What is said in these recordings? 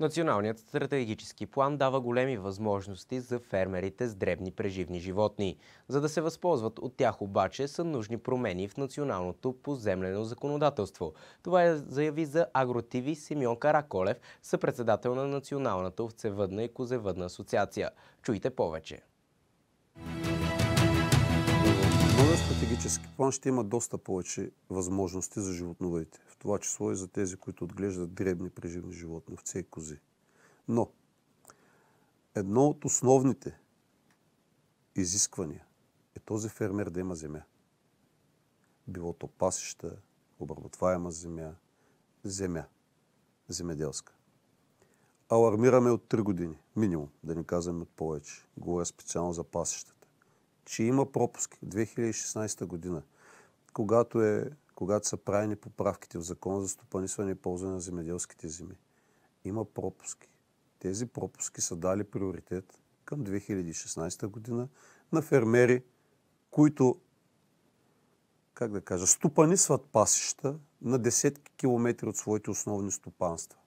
Националният стратегически план дава големи възможности за фермерите с дребни преживни животни. За да се възползват от тях обаче са нужни промени в националното поземлено законодателство. Това е заяви за Агротиви Симеон Караколев, съпредседател на Националната овцевъдна и козевъдна асоциация. Чуйте повече. стратегически план ще има доста повече възможности за животновете, В това число и за тези, които отглеждат дребни преживни животни, овце и кози. Но едно от основните изисквания е този фермер да има земя. Било то пасища, обработваема земя, земя, земеделска. Алармираме от 3 години, минимум, да не казваме от повече. Говоря специално за пасища че има пропуски 2016 година, когато, е, когато са правени поправките в закона за стопанисване и ползване на земеделските земи. Има пропуски. Тези пропуски са дали приоритет към 2016 година на фермери, които, как да кажа, стопанисват пасища на десетки километри от своите основни стопанства.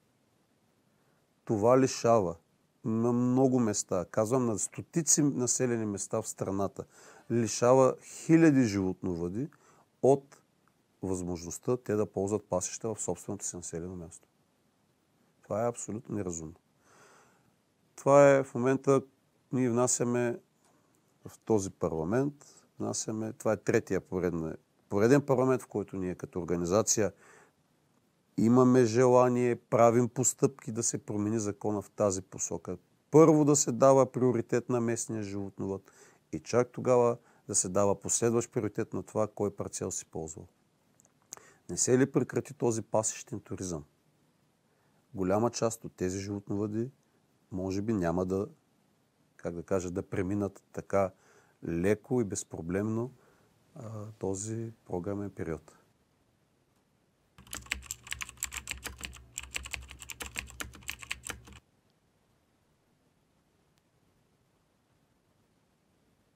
Това лишава на много места, казвам на стотици населени места в страната, лишава хиляди животновъди от възможността те да ползват пасища в собственото си населено място. Това е абсолютно неразумно. Това е в момента, ние внасяме в този парламент, внасяме, това е третия пореден, пореден парламент, в който ние като организация имаме желание, правим постъпки да се промени закона в тази посока. Първо да се дава приоритет на местния животновът и чак тогава да се дава последващ приоритет на това, кой парцел си ползва. Не се ли прекрати този пасещен туризъм? Голяма част от тези животновъди може би няма да, как да кажа, да преминат така леко и безпроблемно а, този програмен период.